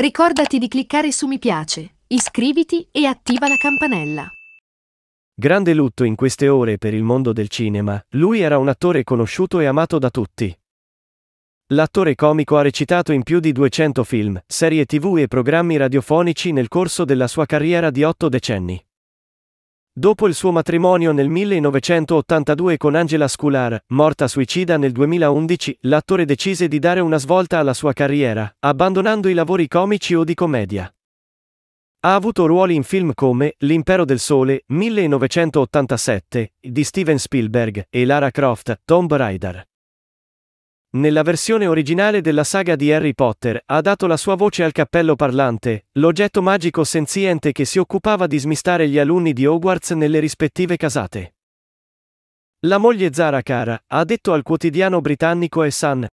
Ricordati di cliccare su mi piace, iscriviti e attiva la campanella. Grande lutto in queste ore per il mondo del cinema, lui era un attore conosciuto e amato da tutti. L'attore comico ha recitato in più di 200 film, serie tv e programmi radiofonici nel corso della sua carriera di otto decenni. Dopo il suo matrimonio nel 1982 con Angela Scular, morta suicida nel 2011, l'attore decise di dare una svolta alla sua carriera, abbandonando i lavori comici o di commedia. Ha avuto ruoli in film come L'impero del sole, 1987, di Steven Spielberg, e Lara Croft, Tomb Raider. Nella versione originale della saga di Harry Potter, ha dato la sua voce al cappello parlante, l'oggetto magico senziente che si occupava di smistare gli alunni di Hogwarts nelle rispettive casate. La moglie Zara Cara ha detto al quotidiano britannico E Sun,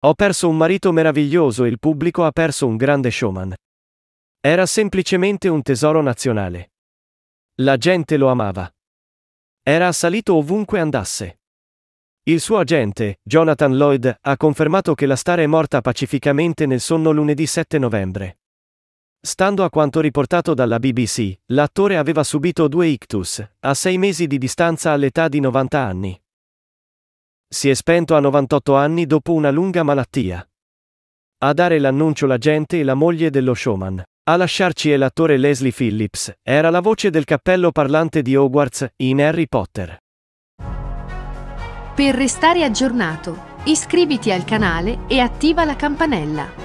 Ho perso un marito meraviglioso e il pubblico ha perso un grande showman. Era semplicemente un tesoro nazionale. La gente lo amava. Era assalito ovunque andasse. Il suo agente, Jonathan Lloyd, ha confermato che la star è morta pacificamente nel sonno lunedì 7 novembre. Stando a quanto riportato dalla BBC, l'attore aveva subito due ictus, a sei mesi di distanza all'età di 90 anni. Si è spento a 98 anni dopo una lunga malattia. A dare l'annuncio l'agente e la moglie dello showman. A lasciarci è l'attore Leslie Phillips, era la voce del cappello parlante di Hogwarts in Harry Potter. Per restare aggiornato, iscriviti al canale e attiva la campanella.